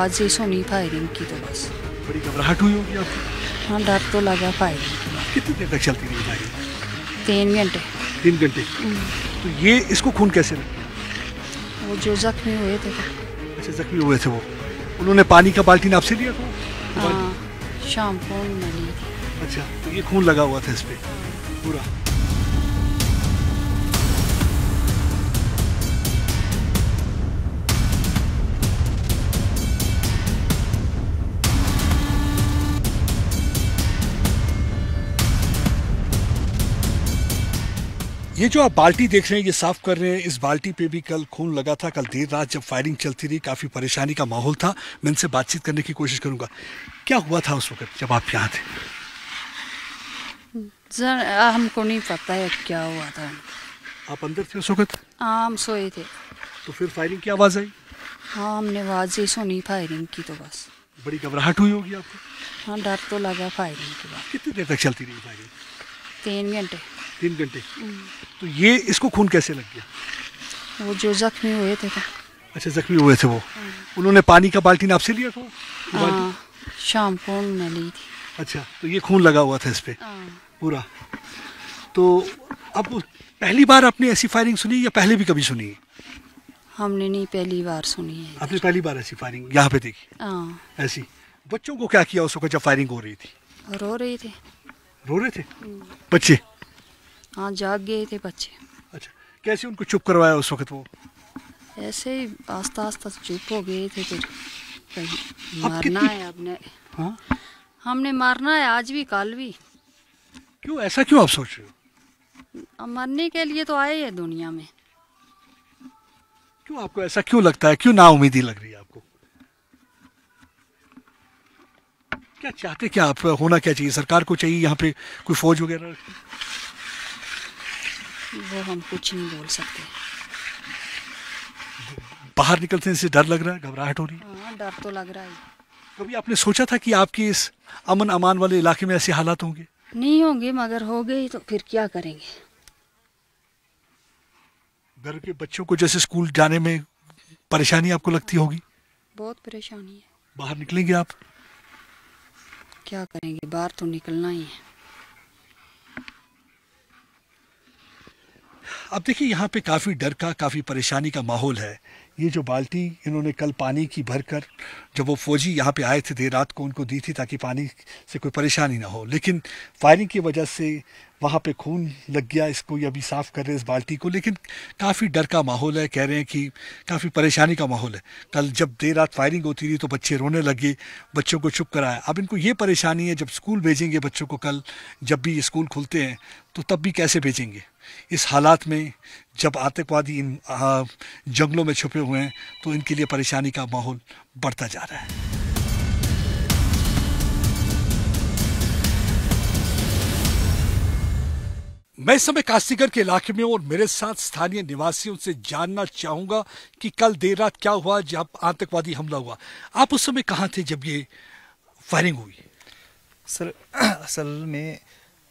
आवाज़ ही सुनी फायरिंग की तो बस बड़ी घबराहट हुई होगी आपको हाँ डर तो लगा फायरिंग कितनी देर तक चलती रही फायरिंग तीन घंटे तीन घंटे हम्म। तो ये इसको खून कैसे लगा वो जो जख्मी हुए थे अच्छा जख्मी हुए थे वो उन्होंने पानी का बाल्टी आपसे लिया था हाँ शाम को अच्छा तो ये खून लगा हुआ था इस पर पूरा ये जो आप बाल्टी देख रहे हैं ये साफ कर रहे हैं इस बाल्टी पे भी कल खून लगा था कल देर रात जब फायरिंग चलती रही काफ़ी परेशानी का माहौल था मैं इनसे बातचीत करने की कोशिश करूँगा क्या हुआ था उस वक्त जब आप यहाँ थे हमको नहीं पता है क्या हुआ था आप अंदर थे उस वक्त हम सोए थे तो फिर फायरिंग की आवाज़ आई हाँ हमने आवाज़ ही सुनी फायरिंग की तो बस बड़ी घबराहट हुई होगी आपको हाँ डर तो लगा फायरिंग की बात कितनी देर तक चलती रही फायरिंग तीन घंटे तीन घंटे तो ये इसको खून कैसे लग गया वो जो जख्मी हुए थे क्या अच्छा जख्मी हुए थे वो उन्होंने पानी का बाल्टीन आपसे लिया था हाँ, शाम को ली थी अच्छा तो ये खून लगा हुआ था इस पर हाँ। पूरा तो अब पहली बार आपने ऐसी फायरिंग सुनी या पहले भी कभी सुनी है हमने नहीं पहली बार सुनी है आपने पहली बार ऐसी फायरिंग यहाँ पे देखी हाँ। ऐसी बच्चों को क्या किया उस वक्त जब फायरिंग हो रही थी रो रही थी रो रहे थे हम्म। बच्चे हाँ जाग गए थे बच्चे अच्छा कैसे उनको चुप करवाया उस वक्त वो ऐसे ही आस्ता आस्ता चुप हो गए थे फिर मारना है आपने हाँ हमने मारना है आज भी कल भी क्यों ऐसा क्यों आप सोच रहे हो मरने के लिए तो आए हैं दुनिया में क्यों आपको ऐसा क्यों लगता है क्यों ना उम्मीदी लग रही है आपको क्या चाहते क्या आप होना क्या चाहिए सरकार को चाहिए यहाँ पे कोई फौज वगैरह वो हम कुछ नहीं बोल सकते बाहर निकलते से डर लग रहा है घबराहट हो रही है हाँ डर तो लग रहा है कभी आपने सोचा था कि आपके इस अमन अमान वाले इलाके में ऐसे हालात होंगे नहीं होंगे मगर हो गए तो फिर क्या करेंगे घर के बच्चों को जैसे स्कूल जाने में परेशानी आपको लगती होगी बहुत परेशानी है बाहर निकलेंगे आप क्या करेंगे बाहर तो निकलना ही है अब देखिए यहाँ पे काफ़ी डर का काफ़ी परेशानी का माहौल है ये जो बाल्टी इन्होंने कल पानी की भरकर जब वो फौजी यहाँ पे आए थे देर रात को उनको दी थी ताकि पानी से कोई परेशानी ना हो लेकिन फायरिंग की वजह से वहाँ पे खून लग गया इसको ये अभी साफ़ कर रहे हैं इस बाल्टी को लेकिन काफ़ी डर का माहौल है कह रहे हैं कि काफ़ी परेशानी का माहौल है कल जब देर रात फायरिंग होती रही तो बच्चे रोने लगे बच्चों को चुप कराया अब इनको ये परेशानी है जब स्कूल भेजेंगे बच्चों को कल जब भी स्कूल खुलते हैं तो तब भी कैसे भेजेंगे इस हालात में जब आतंकवादी इन जंगलों में छुपे हुए हैं तो इनके लिए परेशानी का माहौल बढ़ता जा रहा है मैं समय काशीगढ़ के इलाके में और मेरे साथ स्थानीय निवासियों से जानना चाहूंगा कि कल देर रात क्या हुआ जब आतंकवादी हमला हुआ आप उस समय कहाँ थे जब ये फायरिंग हुई सर असल में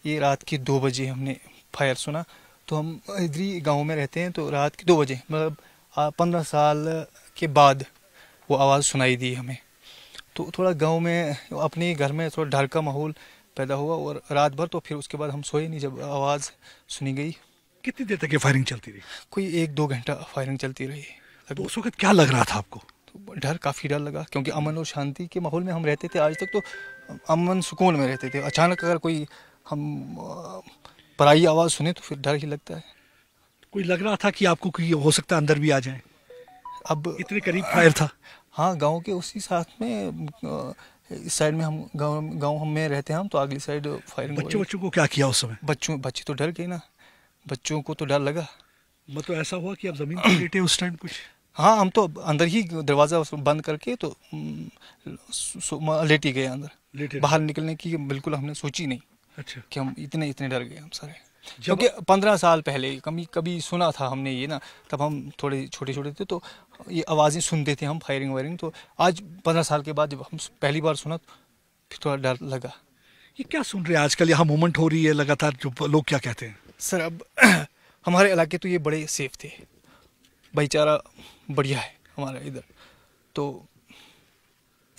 ये रात के दो बजे हमने फायर सुना तो हम इधर ही गाँव में रहते हैं तो रात के दो बजे मतलब पंद्रह साल के बाद वो आवाज़ सुनाई दी हमें तो थोड़ा गांव में अपने घर में थोड़ा डर का माहौल पैदा हुआ और रात भर तो फिर उसके बाद हम सोए नहीं जब आवाज़ सुनी गई कितनी देर तक ये फायरिंग चलती रही कोई एक दो घंटा फायरिंग चलती रही तो उस वक्त क्या लग रहा था आपको तो डर काफ़ी डर लगा क्योंकि अमन और शांति के माहौल में हम रहते थे आज तक तो अमन सुकून में रहते थे अचानक अगर कोई हम पराई आवाज़ सुने तो फिर डर ही लगता है कोई लग रहा था कि आपको कि हो सकता है अंदर भी आ जाए अब इतने करीब फायर था हाँ गांव के उसी साथ में इस साइड में हम गांव गांव हम में रहते हैं हम तो अगली साइड फायर बच्चों बच्चों को क्या किया उस समय बच्चों बच्चे तो डर गए ना बच्चों को तो डर लगा मतलब ऐसा हुआ कि आप जमीन पर लेटे उस टाइम कुछ हाँ हम तो अंदर ही दरवाज़ा बंद करके तो लेट ही गए अंदर बाहर निकलने की बिल्कुल हमने सोची नहीं अच्छा कि हम इतने इतने डर गए हम सारे क्योंकि पंद्रह साल पहले कभी कभी सुना था हमने ये ना तब हम थोड़े छोटे छोटे थे तो ये आवाज़ें सुनते थे हम फायरिंग वायरिंग तो आज पंद्रह साल के बाद जब हम पहली बार सुना फिर थोड़ा डर लगा ये क्या सुन रहे हैं आजकल यहाँ मूवमेंट हो रही है लगातार जो लोग क्या कहते हैं सर अब हमारे इलाके तो ये बड़े सेफ थे भाईचारा बढ़िया है हमारा इधर तो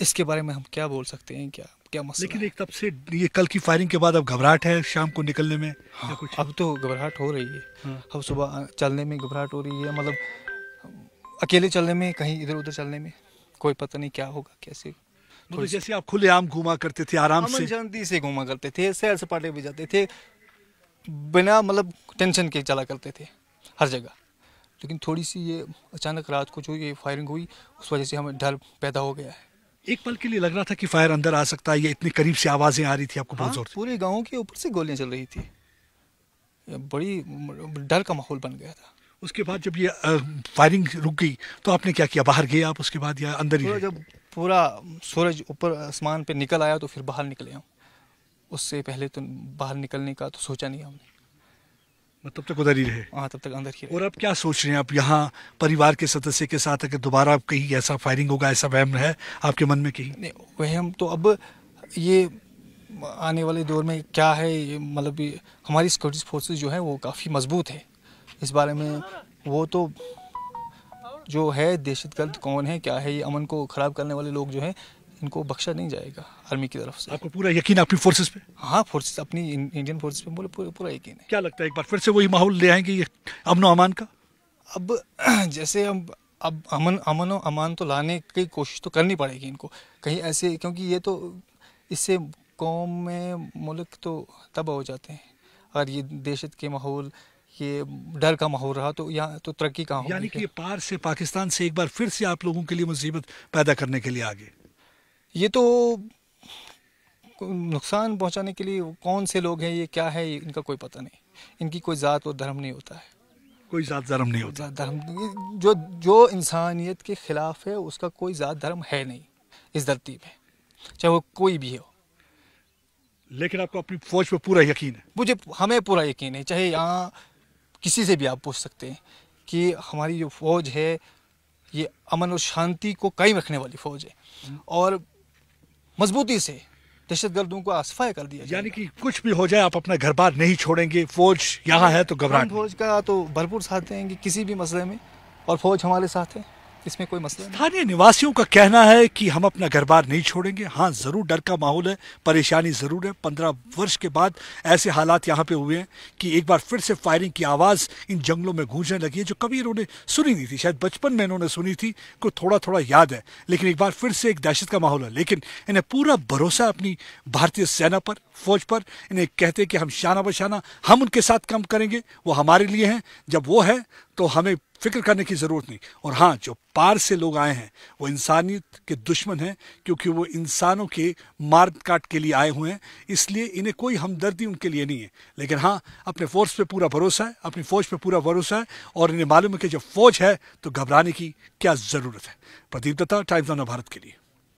इसके बारे में हम क्या बोल सकते हैं क्या क्या मसला लेकिन एक तब से ये कल की फायरिंग के बाद अब घबराहट है शाम को निकलने में हाँ, कुछ अब तो घबराहट हो रही है हाँ। अब सुबह चलने में घबराहट हो रही है मतलब अकेले चलने में कहीं इधर उधर चलने में कोई पता नहीं क्या होगा कैसे तो मतलब जैसे आप खुले आम घूमा करते थे आराम से जल्दी से घूमा करते थे सैर सपाटे भी जाते थे बिना मतलब टेंशन के चला करते थे हर जगह लेकिन थोड़ी सी ये अचानक रात को जो ये फायरिंग हुई उस वजह से हमें डर पैदा हो गया है एक पल के लिए लग रहा था कि फायर अंदर आ सकता है या इतने करीब से आवाजें आ रही थी आपको हाँ, बहुत जोर से पूरे गाँव के ऊपर से गोलियां चल रही थी बड़ी डर का माहौल बन गया था उसके बाद जब ये फायरिंग रुक गई तो आपने क्या किया बाहर गए आप उसके बाद या अंदर ही जब पूरा सूरज ऊपर आसमान पे निकल आया तो फिर बाहर निकले हम उससे पहले तो बाहर निकलने का तो सोचा नहीं हमने मतलब तक उधर ही रहे हाँ तब तक अंदर ही और अब क्या सोच रहे हैं आप यहाँ परिवार के सदस्य के साथ अगर दोबारा आप कहीं ऐसा फायरिंग होगा ऐसा वहम है आपके मन में कहीं वहम तो अब ये आने वाले दौर में क्या है मतलब हमारी सिक्योरिटी फोर्सेज जो है वो काफ़ी मजबूत है इस बारे में वो तो जो है दहशत गर्द कौन है क्या है ये अमन को ख़राब करने वाले लोग जो हैं इनको बख्शा नहीं जाएगा आर्मी की तरफ से आपको पूरा यकीन अपनी फोर्सेस पे हाँ फोर्सेस अपनी इंडियन फोर्सेस पे बोले पूरा, पूरा यकीन है क्या लगता है एक बार फिर से वही माहौल ले आएंगे अमन अमान का अब जैसे हम अब अमन अमन अमान तो लाने की कोशिश तो करनी पड़ेगी इनको कहीं ऐसे क्योंकि ये तो इससे कौम में मुल्क तो तबाह हो जाते हैं अगर ये दहशत के माहौल ये डर का माहौल रहा तो यहाँ तो तरक्की कहाँ यानी कि पार से पाकिस्तान से एक बार फिर से आप लोगों के लिए मुसीबत पैदा करने के लिए आगे ये तो नुकसान पहुंचाने के लिए कौन से लोग हैं ये क्या है इनका कोई पता नहीं इनकी कोई ज़ात और धर्म नहीं होता है कोई ज़ात धर्म नहीं होता धर्म जो जो इंसानियत के ख़िलाफ़ है उसका कोई ज़ात धर्म है नहीं इस धरती में चाहे वो कोई भी हो लेकिन आपको अपनी फौज पर पूरा यकीन है मुझे हमें पूरा यकीन है चाहे यहाँ किसी से भी आप पूछ सकते हैं कि हमारी जो फौज है ये अमन और शांति को कायम रखने वाली फौज है हम्म। और मजबूती से दहशत गर्दों को आसफाया कर दिया यानी कि कुछ भी हो जाए आप अपना घर बार नहीं छोड़ेंगे फौज यहाँ है तो घबरा फौज का तो भरपूर साथ देंगे किसी भी मसले में और फौज हमारे साथ है इसमें कोई मसला स्थानीय निवासियों का कहना है कि हम अपना घर बार नहीं छोड़ेंगे हाँ ज़रूर डर का माहौल है परेशानी ज़रूर है पंद्रह वर्ष के बाद ऐसे हालात यहाँ पे हुए हैं कि एक बार फिर से फायरिंग की आवाज़ इन जंगलों में गूंजने लगी है जो कभी इन्होंने सुनी नहीं थी शायद बचपन में इन्होंने सुनी थी को थोड़ा थोड़ा याद है लेकिन एक बार फिर से एक दहशत का माहौल है लेकिन इन्हें पूरा भरोसा अपनी भारतीय सेना पर फौज पर इन्हें कहते कि हम शाना बशाना हम उनके साथ काम करेंगे वो हमारे लिए हैं जब वो है तो हमें फिक्र करने की ज़रूरत नहीं और हाँ जो पार से लोग आए हैं वो इंसानियत के दुश्मन हैं क्योंकि वो इंसानों के मार काट के लिए आए हुए हैं इसलिए इन्हें कोई हमदर्दी उनके लिए नहीं है लेकिन हाँ अपने फोर्स पे पूरा भरोसा है अपनी फौज पे पूरा भरोसा है और इन्हें मालूम है कि जब फौज है तो घबराने की क्या ज़रूरत है प्रदीप दत्ता टाइम्स ऑन भारत के लिए